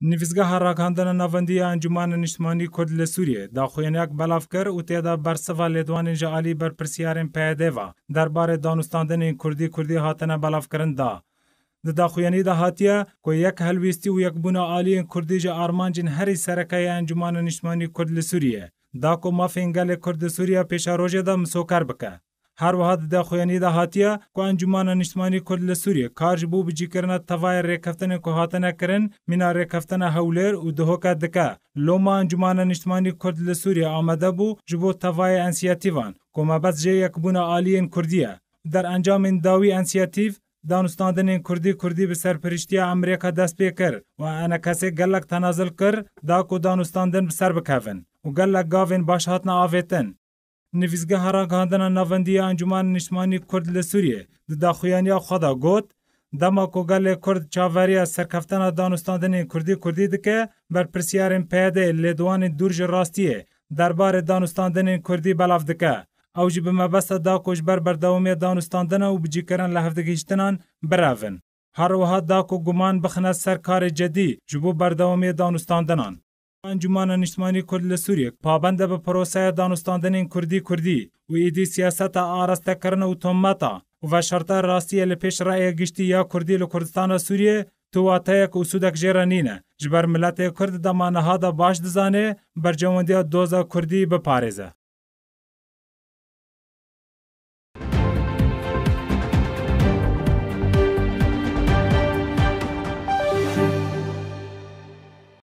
Nivizgeha rakhandana navendî ya Encûmana e Niştimanî Kurd li Sûriyê daxuyaniyek belav kir û têda bersiva lêdwanên ji alî berpirsiyarên PYD va derbarê danûstandinên Kurdî Kurdî hatine belavkirin da. Di daxuyanî de hatiye ku yek helwîstî û yekbûna aliyên Kurdî ji armancên herî serekeya Encûmana e Niştimanî Kurd li Sûriyê da ku mafên gelê Kurd di Sûriya pêşa rojê de misoker bike. Her wiha de xoyanî de hatiye ku encumana niştmanî Kurd li Sûriye kar ji bo bicîkirina tevaya rêkeftinê ku hatine kirin mîna rêkeftena hewlêr û dihoka dike. Loma encumana niştmanî Kurd li Sûriye amade bû ji bo tevaya ensiyatîvan ku mebez jê yekbûna aliyên Kurdî ye. در انجامên dawî ensiyatîv, danûstandinên Kurdî Kurdî bi serpiriştiya Amerîka dest pê kir û enekesê gelek tenazil kir da ku danûstandin bi ser bikevin û gelek gavên baş hatine avêtin. Nivîzgeha ragandina navendiya Encûman Nişmanî Kurd li Sûriyê di daxuyaniya xwe da got, dema Kogelê Kurd çaveriya serkeftena danûstandinên Kurdî Kurdî dike berpirsiyarên PYDê lêdwanên dûr ji rastiyê derbarê danûstandinên Kurdî belav dike. Ew jî bi mebesta da ku ji ber berdewamiya danûstandina û bicîkirin li hevdihîştinan birevin. Her wiha da ku guman bixine ser karê cedî ji bo berdewamiya danûstandinan. انجمن نشتمانی کرد لسوریک پابند به پروسه دانستاندن کردی کردی و ایدی سیاست آرسته کرن و تمتا و شرط راستی لپیش رای گشتی یا کردی لکردستان سوریه تواتایک و سودک جیرانینه جبر ملت کرد دمانه ها دا باش دزانه بر جواندی دوزا کردی بپارزه.